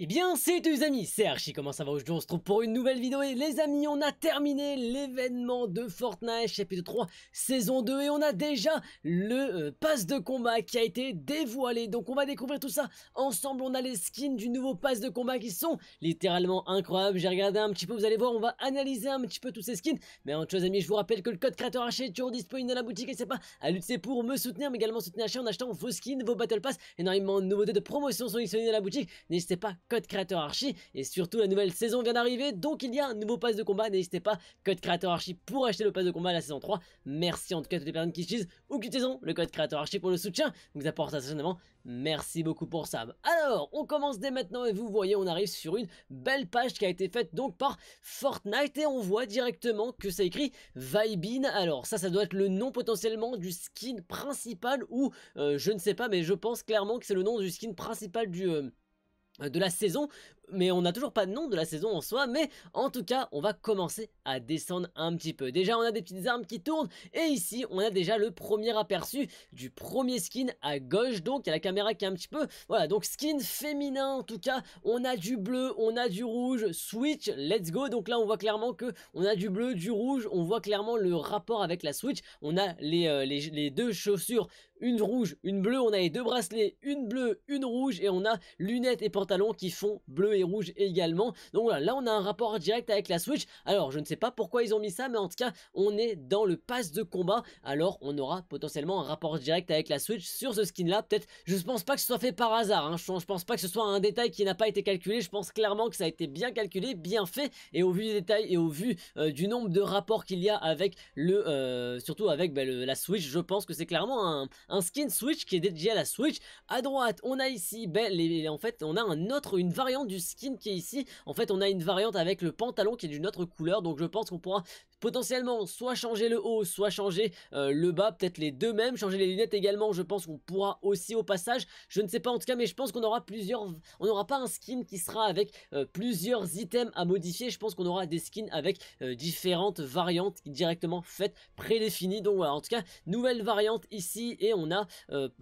Et eh bien, c'est les amis, c'est Archie, comment ça va aujourd'hui On se trouve pour une nouvelle vidéo et les amis, on a terminé l'événement de Fortnite chapitre 3 saison 2 et on a déjà le euh, pass de combat qui a été dévoilé. Donc on va découvrir tout ça ensemble, on a les skins du nouveau pass de combat qui sont littéralement incroyables. J'ai regardé un petit peu, vous allez voir, on va analyser un petit peu tous ces skins. Mais en chose amis, je vous rappelle que le code créateur H est toujours disponible dans la boutique, et c'est pas à lutter pour me soutenir mais également soutenir H en achetant vos skins, vos battle pass, énormément de nouveautés de promotion sont disponibles dans la boutique. N'hésitez pas Code Créateur Archie. Et surtout, la nouvelle saison vient d'arriver, donc il y a un nouveau pass de combat. N'hésitez pas, Code Créateur Archie pour acheter le pass de combat à la saison 3. Merci en tout cas à toutes les personnes qui utilisent ou qui utilisent le code Créateur Archie pour le soutien. Nous apporte assassinement. Merci beaucoup pour ça. Alors, on commence dès maintenant et vous voyez, on arrive sur une belle page qui a été faite donc par Fortnite et on voit directement que ça écrit Vaibin, Alors ça, ça doit être le nom potentiellement du skin principal ou euh, je ne sais pas, mais je pense clairement que c'est le nom du skin principal du... Euh, euh, de la saison mais on n'a toujours pas de nom de la saison en soi, mais en tout cas, on va commencer à descendre un petit peu. Déjà, on a des petites armes qui tournent, et ici, on a déjà le premier aperçu du premier skin à gauche, donc il y a la caméra qui est un petit peu... Voilà, donc skin féminin en tout cas, on a du bleu, on a du rouge, Switch, let's go, donc là, on voit clairement que on a du bleu, du rouge, on voit clairement le rapport avec la Switch, on a les, euh, les, les deux chaussures une rouge, une bleue, on a les deux bracelets, une bleue, une rouge, et on a lunettes et pantalons qui font bleu et rouge également. Donc là on a un rapport direct avec la Switch. Alors je ne sais pas pourquoi ils ont mis ça, mais en tout cas on est dans le pass de combat. Alors on aura potentiellement un rapport direct avec la Switch sur ce skin là. Peut-être, je pense pas que ce soit fait par hasard. Hein. Je, pense pas que ce soit un détail qui n'a pas été calculé. Je pense clairement que ça a été bien calculé, bien fait. Et au vu des détails et au vu euh, du nombre de rapports qu'il y a avec le, euh, surtout avec bah, la Switch, je pense que c'est clairement un, skin Switch qui est dédié à la Switch. À droite, on a ici, bah, en fait, on a un autre, une variante du skin qui est ici. En fait, on a une variante avec le pantalon qui est d'une autre couleur, donc je pense qu'on pourra potentiellement soit changer le haut, soit changer euh, le bas, peut-être les deux mêmes, changer les lunettes également, je pense qu'on pourra aussi au passage, je ne sais pas en tout cas, mais je pense qu'on aura plusieurs, on n'aura pas un skin qui sera avec euh, plusieurs items à modifier, je pense qu'on aura des skins avec euh, différentes variantes directement faites, prédéfinies, donc voilà, en tout cas, nouvelle variante ici, et on a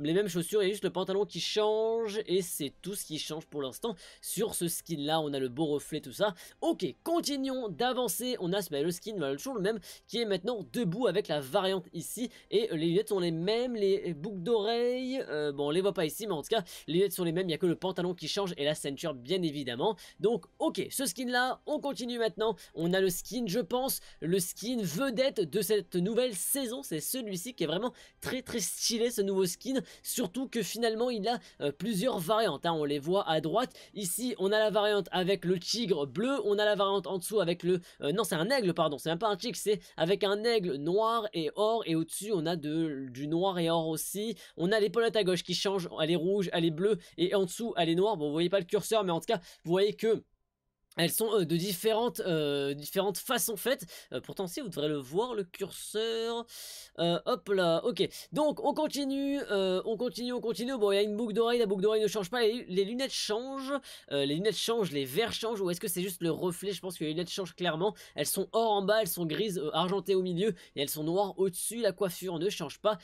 les mêmes chaussures, et juste le pantalon qui change, et c'est tout ce qui change pour l'instant sur ce skin là, on a le beau reflet, tout ça, ok, continuons d'avancer, on a bah, le skin, voilà, le le même, qui est maintenant debout avec la variante ici. Et les lunettes sont les mêmes, les boucles d'oreilles, euh, bon on les voit pas ici, mais en tout cas les lunettes sont les mêmes, il n'y a que le pantalon qui change et la ceinture bien évidemment. Donc ok, ce skin là, on continue maintenant, on a le skin je pense, le skin vedette de cette nouvelle saison, c'est celui-ci qui est vraiment très très stylé ce nouveau skin, surtout que finalement il a euh, plusieurs variantes, hein. on les voit à droite, ici on a la variante avec le tigre bleu, on a la variante en dessous avec le... Euh, non c'est un aigle pardon, c'est un pas c'est avec un aigle noir et or, et au-dessus, on a de, du noir et or aussi. On a l'épaulette à gauche qui change, elle est rouge, elle est bleue, et en dessous, elle est noire. Bon, vous voyez pas le curseur, mais en tout cas, vous voyez que elles sont euh, de différentes, euh, différentes façons faites. Euh, pourtant, si vous devrez le voir, le curseur. hop là, ok. Donc, on continue, on continue, on continue. Bon, il y a une boucle d'oreille, la boucle d'oreille ne change pas. Les, lunettes changent, les lunettes changent, les verres changent. Ou est-ce que c'est juste le reflet Je pense que les lunettes changent clairement. Elles sont or en bas, elles sont grises, argentées au milieu. Et elles sont noires au-dessus. La coiffure ne change pas.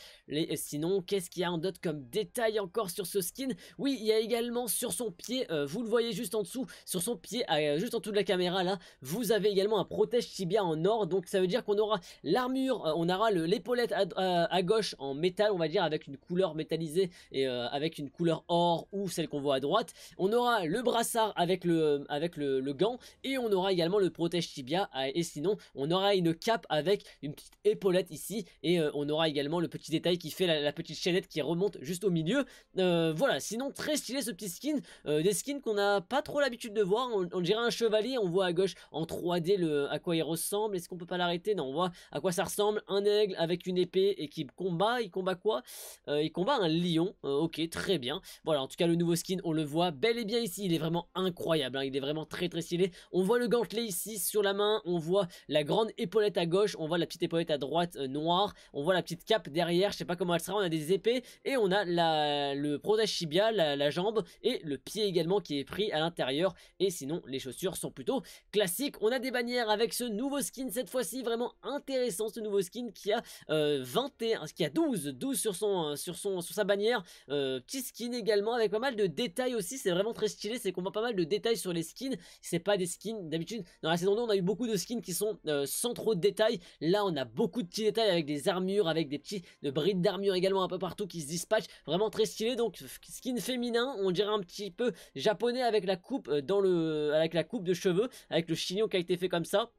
sinon, qu'est-ce qu'il y a en d'autres comme détail encore sur ce skin Oui, il y a également sur son pied, vous le voyez juste en dessous, sur son pied juste en dessous de la caméra là, vous avez également un protège tibia en or, donc ça veut dire qu'on aura l'armure, euh, on aura l'épaulette euh, à, gauche en métal, on va dire, avec une couleur métallisée et euh, avec une couleur or ou celle qu'on voit à droite. On aura le brassard avec le avec le, gant et on aura également le protège tibia ah, et sinon on aura une cape avec une petite épaulette ici et on aura également le petit détail qui fait la, petite chaînette qui remonte juste au milieu. voilà, sinon très stylé ce petit skin, des skins qu'on n'a pas trop l'habitude de voir, on dirait un chevalier, on voit à gauche en 3D le, à quoi il ressemble, est-ce qu'on peut pas l'arrêter Non, on voit à quoi ça ressemble, un aigle avec une épée et qui combat, il combat quoi euh, Il combat un lion, euh, ok, très bien. Voilà, en tout cas le nouveau skin, on le voit bel et bien ici, il est vraiment incroyable, hein. il est vraiment très très stylé. On voit le gantelet ici sur la main, on voit la grande épaulette à gauche, on voit la petite épaulette à droite euh, noire, on voit la petite cape derrière, je sais pas comment elle sera, on a des épées et on a la, le protège la, la jambe et le pied également qui est pris à l'intérieur et sinon les chaussures sont plutôt classiques. On a des bannières avec ce nouveau skin cette fois-ci, vraiment intéressant ce nouveau skin qui a 21, euh, qui a 12, 12 sur son, euh, sur son, sur sa bannière. Euh, petit skin également avec pas mal de détails aussi, c'est vraiment très stylé, c'est qu'on voit pas mal de détails sur les skins. C'est pas des skins d'habitude. Dans la saison 2, on a eu beaucoup de skins qui sont sans trop de détails. Là, on a beaucoup de petits détails avec des armures, avec des petits brides d'armure également un peu partout qui se dispatchent. Vraiment très stylé. Donc skin féminin, on dirait un petit peu japonais avec la coupe dans le, avec la coupe de cheveux avec le chignon qui a été fait comme ça.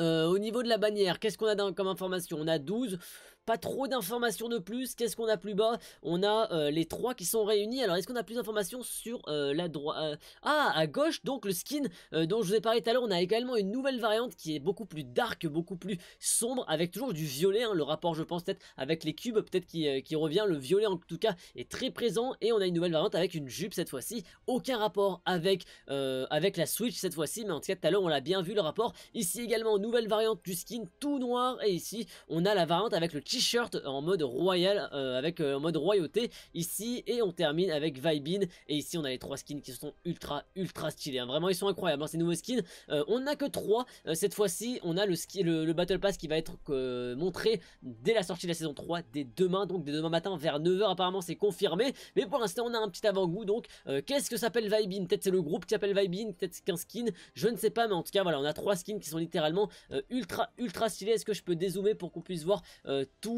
Euh, au niveau de la bannière, qu'est-ce qu'on a comme information On a 12, pas trop d'informations de plus. Qu'est-ce qu'on a plus bas On a euh, les trois qui sont réunis. Alors, est-ce qu'on a plus d'informations sur euh, la droite euh, Ah, à gauche, donc le skin dont je vous ai parlé tout à l'heure. On a également une nouvelle variante qui est beaucoup plus dark, beaucoup plus sombre, avec toujours du violet. Hein. le rapport, je pense, peut-être avec les cubes, peut-être qui, revient. Le violet, en tout cas, est très présent. Et on a une nouvelle variante avec une jupe cette fois-ci. Aucun rapport avec, avec la Switch cette fois-ci. Mais en tout cas, tout à l'heure, on l'a bien vu le rapport. Ici également, nouvelle variante du skin tout noir. Et ici, on a la variante avec le t-shirt en mode royal, euh, avec euh, en mode royauté ici. Et on termine avec Vibin. Et ici, on a les trois skins qui sont ultra, ultra stylés. Hein. Vraiment, ils sont incroyables, hein, ces nouveaux skins. Euh, on n'a que trois. cette fois-ci, on a le, ski, le, Battle Pass qui va être montré dès la sortie de la saison 3, dès demain, donc dès demain matin, vers 9h apparemment, c'est confirmé. Mais pour l'instant, on a un petit avant-goût, donc qu'est-ce que s'appelle Vibin Peut-être c'est le groupe qui s'appelle Vibin, peut-être qu'un skin, je ne sais pas, mais en tout cas, voilà, on a trois skins qui sont littéralement ultra ultra stylés Est-ce que je peux dézoomer pour qu'on puisse voir tout au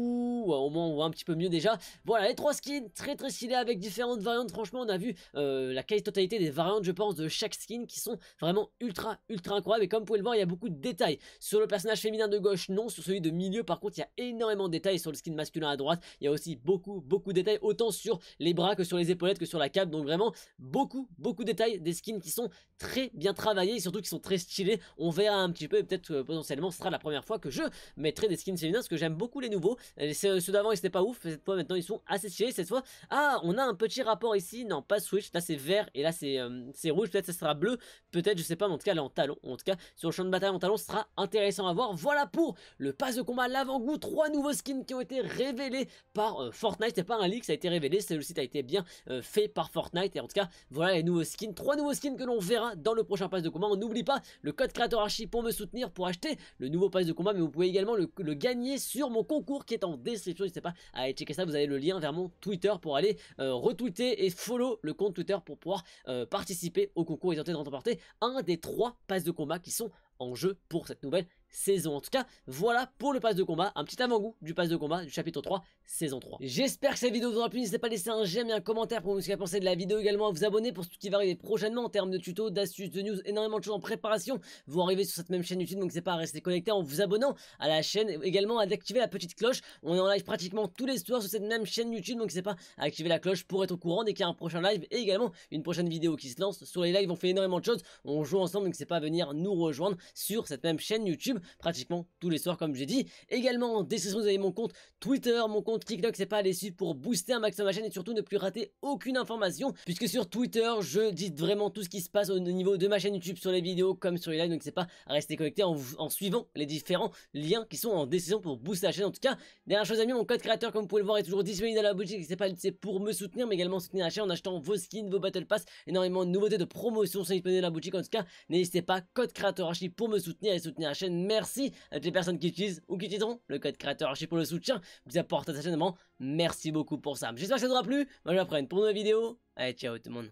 moins on voit un petit peu mieux déjà. Voilà, les trois skins, très très stylés avec différentes variantes, franchement on a vu euh, la quasi-totalité des variantes je pense de chaque skin qui sont vraiment ultra ultra incroyables et comme vous pouvez le voir il y a beaucoup de détails. Sur le personnage féminin de gauche non, sur celui de milieu par contre il y a énormément de détails, sur le skin masculin à droite il y a aussi beaucoup beaucoup de détails, autant sur les bras que sur les épaulettes que sur la cape, donc vraiment beaucoup beaucoup de détails, des skins qui sont très bien travaillés et surtout qui sont très stylés, on verra un petit peu et peut-être euh, potentiellement ce sera la première fois que je mettrai des skins féminins parce que j'aime beaucoup les nouveaux euh, ceux d'avant, ils n'étaient pas ouf. Cette fois, maintenant, ils sont assez stylés. Cette fois, ah, on a un petit rapport ici. Non, pas Switch. Là, c'est vert et là, c'est euh, rouge. Peut-être, ça sera bleu. Peut-être, je sais pas. Mais en tout cas, là, en talon. En tout cas, sur le champ de bataille en talon, ce sera intéressant à voir. Voilà pour le pass de combat, l'avant-goût. Trois nouveaux skins qui ont été révélés par euh, Fortnite. C'est pas un leak, ça a été révélé. C'est le site a été bien fait par Fortnite. Et en tout cas, voilà les nouveaux skins. Trois nouveaux skins que l'on verra dans le prochain pass de combat. On n'oublie pas le code créateur archi pour me soutenir, pour acheter le nouveau pass de combat. Mais vous pouvez également le gagner sur mon concours qui est en description. N'hésitez pas à aller checker ça. Vous avez le lien vers mon Twitter pour aller euh, retweeter et follow le compte Twitter pour pouvoir euh, participer au concours et tenter de remporter un des trois passes de combat qui sont en jeu pour cette nouvelle saison. En tout cas, voilà pour le pass de combat, un petit avant-goût du pass de combat du chapitre 3, saison 3. J'espère que cette vidéo vous aura plu, n'hésitez pas à laisser un j'aime et un commentaire pour vous ce que vous pensé de la vidéo également, à vous abonner pour tout ce qui va arriver prochainement en termes de tutos, d'astuces, de news, énormément de choses en préparation. Vous arrivez sur cette même chaîne YouTube, donc n'hésitez pas à rester connecté en vous abonnant à la chaîne, également à activer la petite cloche. On est en live pratiquement tous les soirs sur cette même chaîne YouTube, donc n'hésitez pas à activer la cloche pour être au courant dès qu'il y a un prochain live et également une prochaine vidéo qui se lance. Sur les lives, on fait énormément de choses, on joue ensemble, donc n'hésitez pas à venir nous rejoindre sur cette même chaîne YouTube pratiquement tous les soirs comme j'ai dit. Également en description vous avez mon compte Twitter, mon compte TikTok, c'est pas les suivre pour booster un maximum ma chaîne et surtout ne plus rater aucune information puisque sur Twitter je dis vraiment tout ce qui se passe au niveau de ma chaîne YouTube sur les vidéos comme sur les lives donc c'est pas à rester connecté en, suivant les différents liens qui sont en décision pour booster la chaîne en tout cas. Dernière chose à amis, mon code créateur comme vous pouvez le voir est toujours disponible dans la boutique c'est pas c'est pour me soutenir mais également soutenir la chaîne en achetant vos skins, vos battle pass, énormément de nouveautés de promotion sont disponibles dans la boutique en tout cas n'hésitez pas code créateur archi pour me soutenir et soutenir la chaîne Merci à toutes les personnes qui utilisent ou qui utiliseront le code créateur archi pour le soutien vous apportez à Merci beaucoup pour ça. J'espère que ça vous aura plu. Moi, je vous pour une nouvelle vidéo. Allez, ciao tout le monde.